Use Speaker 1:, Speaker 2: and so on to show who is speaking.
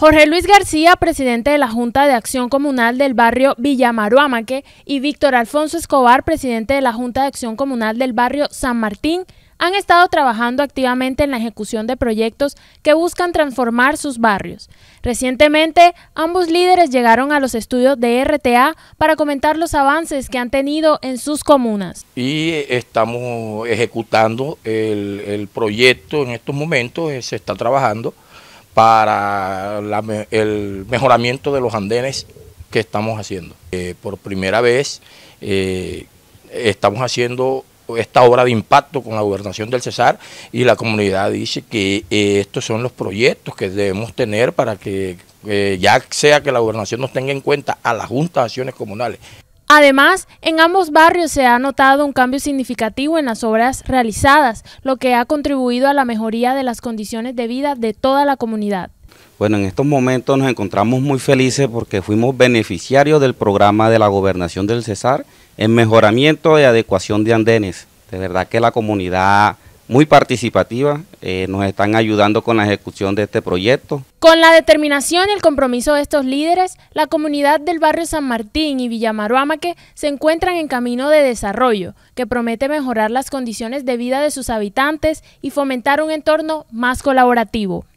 Speaker 1: Jorge Luis García, presidente de la Junta de Acción Comunal del barrio Villamaruamaque, y Víctor Alfonso Escobar, presidente de la Junta de Acción Comunal del barrio San Martín, han estado trabajando activamente en la ejecución de proyectos que buscan transformar sus barrios. Recientemente, ambos líderes llegaron a los estudios de RTA para comentar los avances que han tenido en sus comunas.
Speaker 2: Y estamos ejecutando el, el proyecto en estos momentos, eh, se está trabajando para el mejoramiento de los andenes que estamos haciendo. Eh, por primera vez eh, estamos haciendo esta obra de impacto con la gobernación del Cesar y la comunidad dice que eh, estos son los proyectos que debemos tener para que ya sea que la gobernación nos tenga en cuenta a la Junta de acciones comunales.
Speaker 1: Además, en ambos barrios se ha notado un cambio significativo en las obras realizadas, lo que ha contribuido a la mejoría de las condiciones de vida de toda la comunidad.
Speaker 3: Bueno, en estos momentos nos encontramos muy felices porque fuimos beneficiarios del programa de la Gobernación del Cesar en mejoramiento y adecuación de andenes. De verdad que la comunidad muy participativa, eh, nos están ayudando con la ejecución de este proyecto.
Speaker 1: Con la determinación y el compromiso de estos líderes, la comunidad del barrio San Martín y Villamaruamaque se encuentran en camino de desarrollo, que promete mejorar las condiciones de vida de sus habitantes y fomentar un entorno más colaborativo.